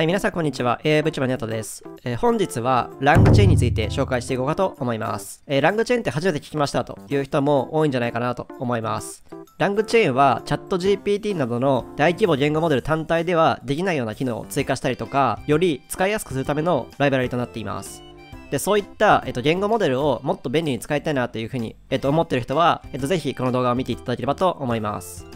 はい、皆さんこんにちは。AI ブチバニアトです、えー、本日はラングチェーンについて紹介していこうかと思います。えー、ラングチェーンって初めて聞きましたという人も多いんじゃないかなと思います。ラングチェーンはチャット GPT などの大規模言語モデル単体ではできないような機能を追加したりとか、より使いやすくするためのライブラリとなっています。で、そういった、えっと、言語モデルをもっと便利に使いたいなというふうに、えっと、思ってる人は、えっと、ぜひこの動画を見ていただければと思います。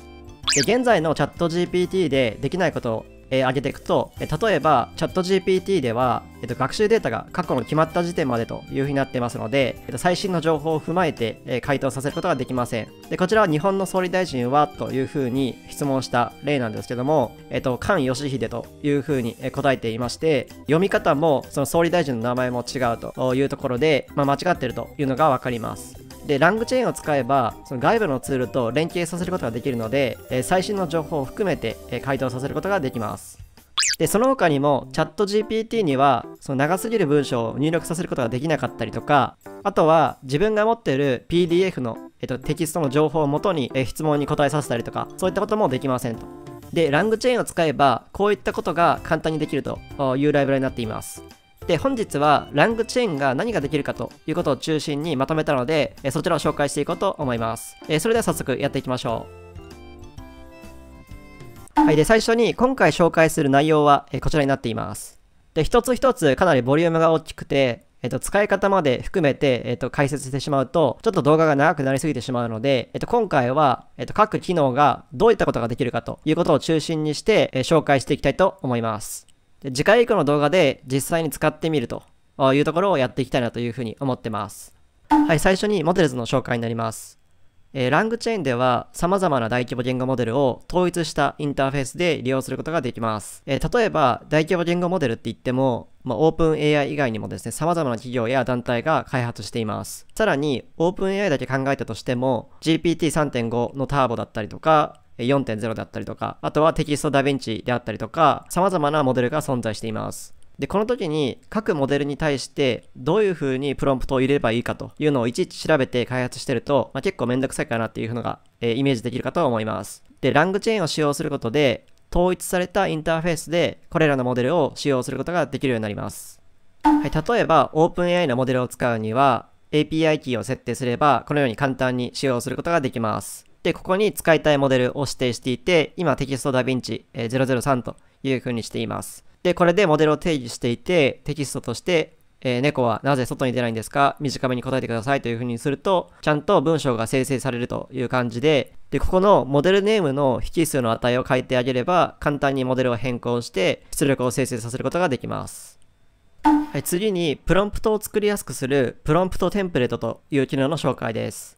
で、現在のチャット GPT でできないことえー、上げていくと、え例えば、チャット GPT では、えー、と学習データが過去の決まった時点までというふうになってますので、えー、と最新の情報を踏まえて、え回答させることができません。で、こちらは日本の総理大臣はというふうに質問した例なんですけども、えっ、と、菅義偉というふうに答えていまして、読み方もその総理大臣の名前も違うというところで、まあ、間違ってるというのがわかります。で、ラングチェーンを使えば、その外部のツールと連携させることができるので、え最新の情報を含めて、え回答させることができます。で、その他にも、チャット GPT には、その長すぎる文章を入力させることができなかったりとか、あとは、自分が持っている PDF の、えっと、テキストの情報をもとに、え質問に答えさせたりとか、そういったこともできませんと。で、ラングチェーンを使えば、こういったことが簡単にできるというライブラリになっています。で、本日はラングチェーンが何ができるかということを中心にまとめたので、えそちらを紹介していこうと思います。えそれでは早速やっていきましょう。はい、で、最初に今回紹介する内容は、えこちらになっています。で、一つ一つかなりボリュームが大きくて、えっと、使い方まで含めて、えっと、解説してしまうと、ちょっと動画が長くなりすぎてしまうので、えっと、今回は、えっと、各機能がどういったことができるかということを中心にして、え紹介していきたいと思います。で次回以降の動画で実際に使ってみるというところをやっていきたいなというふうに思ってます。はい、最初にモデルズの紹介になります。えー、ラングチェーンでは様々な大規模言語モデルを統一したインターフェースで利用することができます。えー、例えば大規模言語モデルって言っても、まあ、OpenAI 以外にもですね、様々な企業や団体が開発しています。さらに OpenAI だけ考えたとしても GPT3.5 のターボだったりとか、4.0であったりとか、あとはテキストダヴィンチであったりとか、様々なモデルが存在しています。で、この時に各モデルに対してどういう風にプロンプトを入れればいいかというのをいちいち調べて開発してると、まあ、結構めんどくさいかなっていうのが、えー、イメージできるかと思います。で、ラングチェーンを使用することで、統一されたインターフェースでこれらのモデルを使用することができるようになります。はい、例えば OpenAI のモデルを使うには API キーを設定すればこのように簡単に使用することができます。で、ここに使いたいモデルを指定していて、今テキストダヴィンチ003という風にしています。で、これでモデルを定義していて、テキストとして、えー、猫はなぜ外に出ないんですか短めに答えてくださいという風にすると、ちゃんと文章が生成されるという感じで、で、ここのモデルネームの引数の値を変えてあげれば、簡単にモデルを変更して、出力を生成させることができます。はい、次に、プロンプトを作りやすくする、プロンプトテンプレートという機能の紹介です。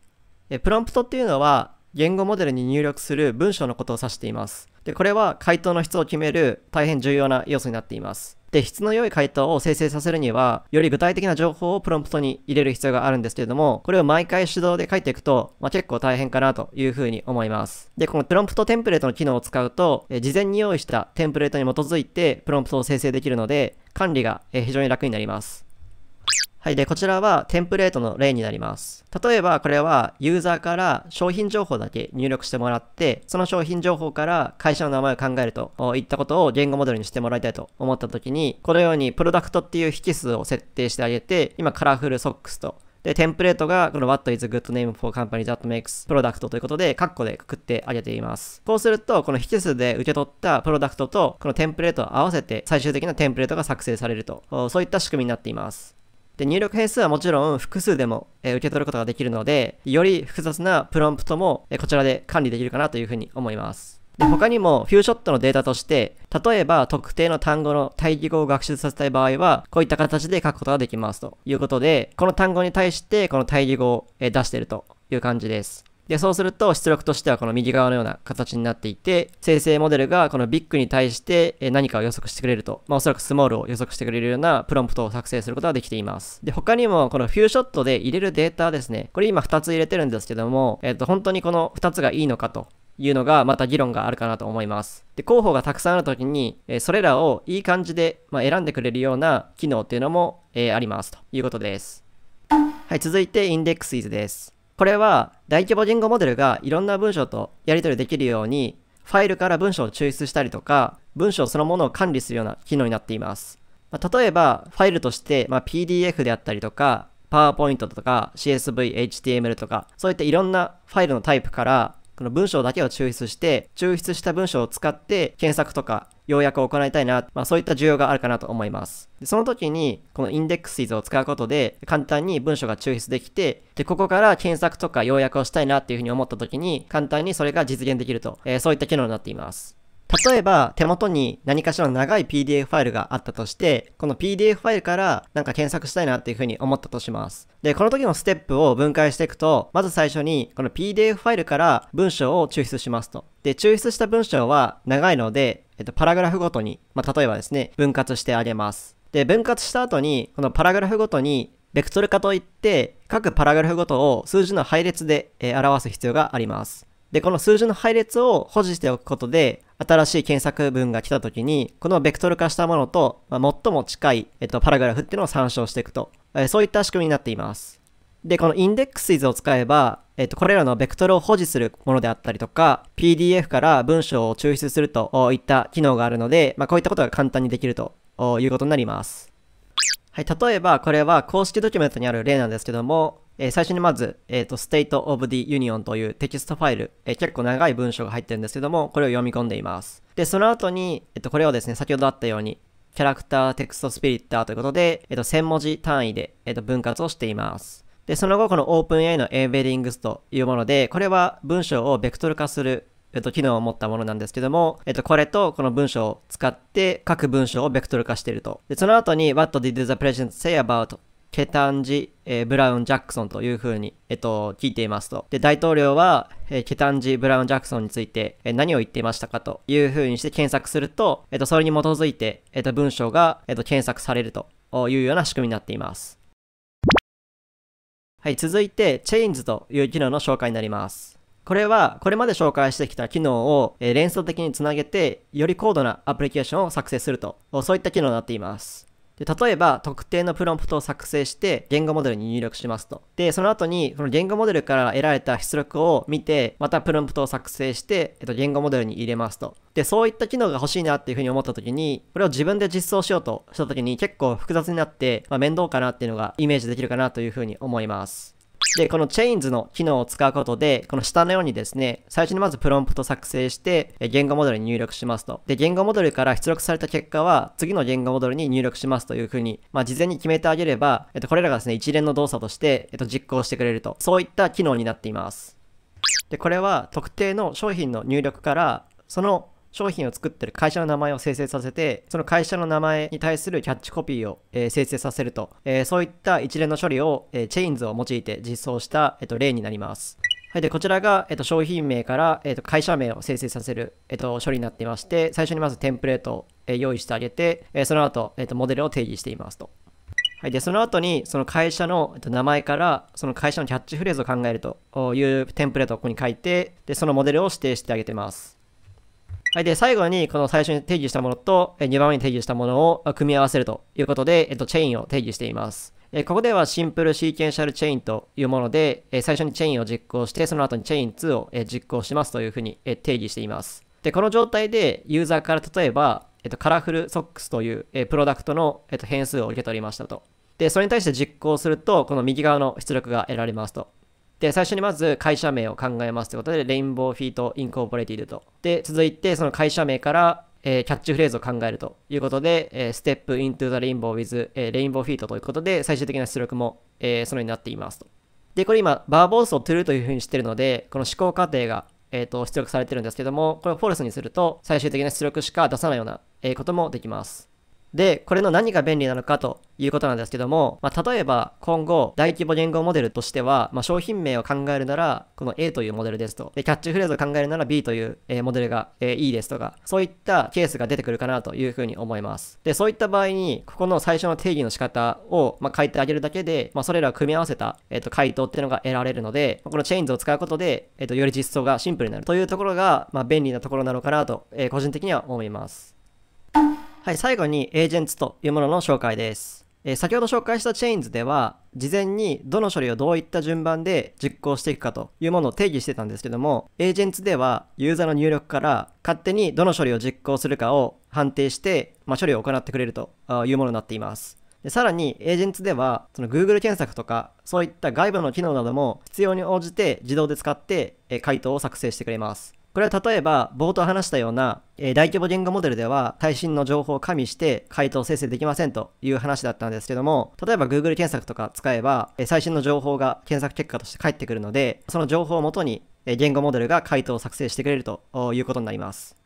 えプロンプトっていうのは、言語モデルに入力する文章のことを指しています。で、これは回答の質を決める大変重要な要素になっています。で、質の良い回答を生成させるには、より具体的な情報をプロンプトに入れる必要があるんですけれども、これを毎回手動で書いていくと、まあ、結構大変かなというふうに思います。で、このプロンプトテンプレートの機能を使うと、え事前に用意したテンプレートに基づいてプロンプトを生成できるので、管理が非常に楽になります。はい。で、こちらはテンプレートの例になります。例えば、これはユーザーから商品情報だけ入力してもらって、その商品情報から会社の名前を考えるといったことを言語モデルにしてもらいたいと思った時に、このようにプロダクトっていう引数を設定してあげて、今カラフルソックスとで、テンプレートがこの What is good name for company that makes product ということで、カッコでくくってあげています。こうすると、この引数で受け取ったプロダクトと、このテンプレートを合わせて、最終的なテンプレートが作成されると、そういった仕組みになっています。で、入力変数はもちろん複数でも、え受け取ることができるので、より複雑なプロンプトも、えこちらで管理できるかなというふうに思います。で他にも、フューショットのデータとして、例えば特定の単語の対義語を学習させたい場合は、こういった形で書くことができますということで、この単語に対してこの対義語を出しているという感じです。で、そうすると出力としてはこの右側のような形になっていて、生成モデルがこのビッグに対して何かを予測してくれると、まあおそらくスモールを予測してくれるようなプロンプトを作成することができています。で、他にもこのフューショットで入れるデータですね、これ今2つ入れてるんですけども、えっ、ー、と本当にこの2つがいいのかというのがまた議論があるかなと思います。で、候補がたくさんあるときに、えー、それらをいい感じで、まあ、選んでくれるような機能っていうのも、えー、ありますということです。はい、続いてインデックスイズです。これは大規模言語モデルがいろんな文章とやり取りできるように、ファイルから文章を抽出したりとか、文章そのものを管理するような機能になっています。まあ、例えば、ファイルとして、ま PDF であったりとか、PowerPoint とか CSV、HTML とか、そういったいろんなファイルのタイプから、この文章だけを抽出して、抽出した文章を使って検索とか要約を行いたいな、まあ、そういった需要があるかなと思います。でその時に、このインデックスズを使うことで、簡単に文章が抽出できて、で、ここから検索とか要約をしたいなっていうふうに思った時に、簡単にそれが実現できると、えー、そういった機能になっています。例えば、手元に何かしらの長い PDF ファイルがあったとして、この PDF ファイルからなんか検索したいなっていうふうに思ったとします。で、この時のステップを分解していくと、まず最初に、この PDF ファイルから文章を抽出しますと。で、抽出した文章は長いので、えっと、パラグラフごとに、まあ、例えばですね、分割してあげます。で、分割した後に、このパラグラフごとに、ベクトル化といって、各パラグラフごとを数字の配列で、え表す必要があります。で、この数字の配列を保持しておくことで、新しい検索文が来た時に、このベクトル化したものと、まあ、最も近い、えっと、パラグラフっていうのを参照していくと、えー、そういった仕組みになっています。で、このインデックスイズを使えば、えっと、これらのベクトルを保持するものであったりとか、PDF から文章を抽出するといった機能があるので、まあ、こういったことが簡単にできるということになります。はい、例えばこれは公式ドキュメントにある例なんですけども、え最初にまず、えっ、ー、と、state of the union というテキストファイル、えー、結構長い文章が入ってるんですけども、これを読み込んでいます。で、その後に、えっ、ー、と、これをですね、先ほどあったように、キャラクターテクストスピリッターということで、えっ、と、1000文字単位で、えっ、と、分割をしています。で、その後、この OpenAI の a ベリングスというもので、これは文章をベクトル化するえっと、機能を持ったものなんですけども、えっと、これとこの文章を使って各文章をベクトル化していると。で、その後に What did the president say about ケタンジ、えー、ブラウン・ジャクソンというふうに、えっと、聞いていますと。で、大統領は、えー、ケタンジ・ブラウン・ジャクソンについて、えー、何を言っていましたかというふうにして検索すると、えっと、それに基づいて、えっと、文章が、えっと、検索されるというような仕組みになっています。はい、続いて、チェーンズという機能の紹介になります。これは、これまで紹介してきた機能を、え連想的につなげて、より高度なアプリケーションを作成すると、そういった機能になっています。で例えば特定のプロンプトを作成して言語モデルに入力しますと。で、その後にその言語モデルから得られた出力を見て、またプロンプトを作成して、えっと、言語モデルに入れますと。で、そういった機能が欲しいなっていうふうに思った時に、これを自分で実装しようとした時に結構複雑になって、まあ、面倒かなっていうのがイメージできるかなというふうに思います。で、この Chains の機能を使うことで、この下のようにですね、最初にまずプロンプト作成して、言語モデルに入力しますと。で、言語モデルから出力された結果は、次の言語モデルに入力しますというふうに、まあ、事前に決めてあげれば、えっと、これらがですね、一連の動作として、えっと、実行してくれると。そういった機能になっています。で、これは特定の商品の入力から、その商品を作ってる会社の名前を生成させて、その会社の名前に対するキャッチコピーを、え生成させると、えそういった一連の処理を、えチェインズを用いて実装した、えと例になります。はい、で、こちらが、えっと、商品名から、えっと、会社名を生成させる、えっと、処理になっていまして、最初にまずテンプレートを、え用意してあげて、えその後、えっと、モデルを定義していますと。はい、で、その後に、その会社の、えっと、名前から、その会社のキャッチフレーズを考えるというテンプレートをここに書いて、で、そのモデルを指定してあげてます。はい。で、最後に、この最初に定義したものと、2番目に定義したものを組み合わせるということで、えっと、チェインを定義しています。えここではシンプルシーケンシャルチェインというもので、え最初にチェインを実行して、その後にチェイン2を、え実行しますというふうに、え定義しています。で、この状態でユーザーから例えば、えっと、カラフルソックスという、えプロダクトの、えっと、変数を受け取りましたと。で、それに対して実行すると、この右側の出力が得られますと。で、最初にまず会社名を考えますということで、レインボーフィートインコーポレティドと。で、続いてその会社名から、えー、キャッチフレーズを考えるということで、えー、ステップイントゥザレインボー with、えレインボーフィートということで、最終的な出力も、えー、そのようになっていますと。で、これ今、バーボースを true というふうにしてるので、この思考過程が、えーと、と出力されてるんですけども、これをフォルスにすると、最終的な出力しか出さないような、えこともできます。で、これの何が便利なのかということなんですけども、まあ、例えば今後大規模言語モデルとしては、まあ、商品名を考えるならこの A というモデルですとでキャッチフレーズを考えるなら B という、えー、モデルが、えー、いいですとかそういったケースが出てくるかなというふうに思いますでそういった場合にここの最初の定義の仕方を、まあ、書いてあげるだけで、まあ、それらを組み合わせた、えー、と回答っていうのが得られるのでまこのチェーンズを使うことで、えー、とより実装がシンプルになるというところが、まあ、便利なところなのかなと、えー、個人的には思いますはい、最後にエージェンツというものの紹介です。えー、先ほど紹介したチェインズでは、事前にどの処理をどういった順番で実行していくかというものを定義してたんですけども、エージェンツではユーザーの入力から勝手にどの処理を実行するかを判定して、まあ、処理を行ってくれるというものになっています。でさらに、エージェンツでは、その Google 検索とか、そういった外部の機能なども必要に応じて自動で使って、え回答を作成してくれます。これは例えば冒頭話したような、えー、大規模言語モデルでは最新の情報を加味して回答生成できませんという話だったんですけども例えば Google 検索とか使えば、えー、最新の情報が検索結果として返ってくるのでその情報をもとに、えー、言語モデルが回答を作成してくれるということになります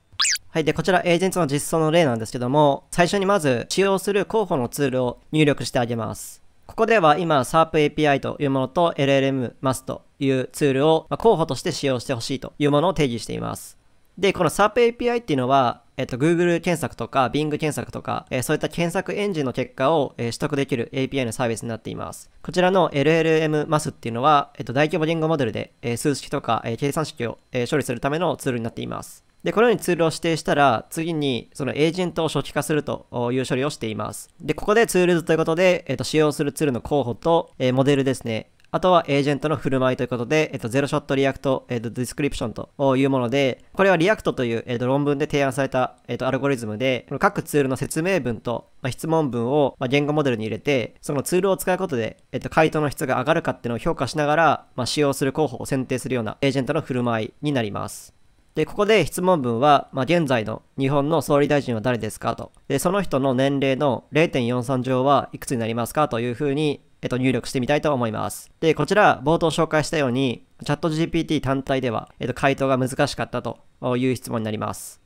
はい。で、こちら、エージェントの実装の例なんですけども、最初にまず、使用する候補のツールを入力してあげます。ここでは今 SARP API というものと LLM MAS というツールを候補として使用してほしいというものを定義しています。で、この SARP API っていうのは、えっと、Google 検索とか Bing 検索とか、えー、そういった検索エンジンの結果を、えー、取得できる API のサービスになっています。こちらの LLM MAS っていうのは、えっと、大規模言語モデルで、えー、数式とか、え計算式を、え処理するためのツールになっています。で、このようにツールを指定したら、次にそのエージェントを初期化するという処理をしています。で、ここでツールズということで、えっ、ー、と、使用するツールの候補と、えー、モデルですね。あとはエージェントの振る舞いということで、えっと、ゼロショットリアクト、えっと、ディスクリプションというもので、これはリアクトという、えっと、論文で提案された、えっと、アルゴリズムで、この各ツールの説明文と、まあ、質問文を、まあ、言語モデルに入れて、そのツールを使うことで、えっと、回答の質が上がるかっていうのを評価しながら、まあ、使用する候補を選定するようなエージェントの振る舞いになります。で、ここで質問文は、まあ、現在の日本の総理大臣は誰ですかと。で、その人の年齢の0.43乗はいくつになりますかというふうに、えっと、入力してみたいと思います。で、こちら、冒頭紹介したように、チャット GPT 単体では、えっと、回答が難しかったという質問になります。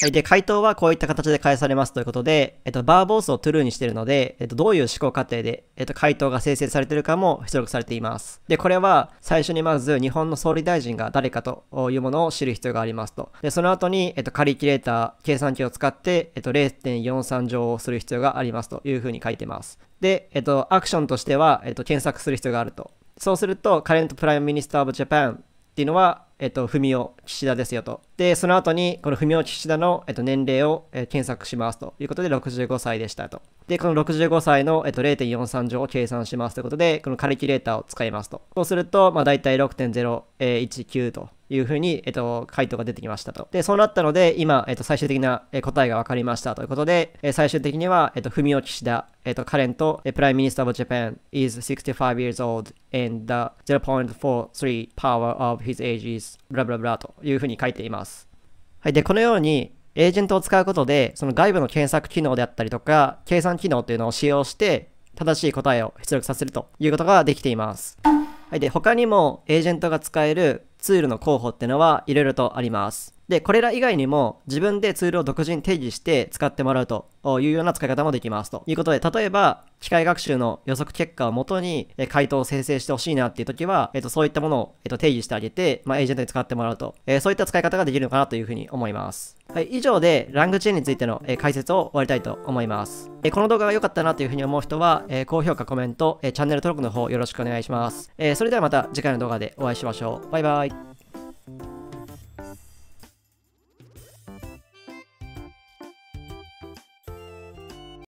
はい。で、回答はこういった形で返されますということで、えっと、バーボースをトゥルーにしているので、えっと、どういう思考過程で、えっと、回答が生成されているかも出力されています。で、これは、最初にまず、日本の総理大臣が誰かというものを知る必要がありますと。で、その後に、えっと、カリキュレーター、計算機を使って、えっと、0.43乗をする必要がありますというふうに書いてます。で、えっと、アクションとしては、えっと、検索する必要があると。そうすると、カレントプライムミニスター・オブ・ジャパンっていうのは、えっと、文雄岸田ですよと。で、その後に、この文雄岸田の、えっと、年齢を、え検索しますということで、65歳でしたと。で、この65歳の、えっと、0.43乗を計算しますということで、このカリキュレーターを使いますと。そうすると、まあ、大体6.019というふうに、えっと、回答が出てきましたと。で、そうなったので、今、えっと、最終的な答えが分かりましたということで、え最終的には、えっと、文雄岸田、えっと、カレント、プライムミニスター of j a ャ a ン is 65 years old and the 0.43 power of his age is ブラブラブラというふうに書いています。はい。で、このように、エージェントを使うことで、その外部の検索機能であったりとか、計算機能というのを使用して、正しい答えを出力させるということができています。はい。で、他にも、エージェントが使えるツールの候補ってのはいろいろとあります。で、これら以外にも自分でツールを独自に定義して使ってもらうというような使い方もできます。ということで、例えば、機械学習の予測結果をもとに回答を生成してほしいなっていう時は、えっと、そういったものを、えっと、定義してあげて、まあ、エージェントに使ってもらうと、えー、そういった使い方ができるのかなというふうに思います。はい、以上で、ラングチェーンについての、えー、解説を終わりたいと思います。えー、この動画が良かったなというふうに思う人は、え高評価、コメント、えチャンネル登録の方よろしくお願いします。えそれではまた次回の動画でお会いしましょう。バイバイ。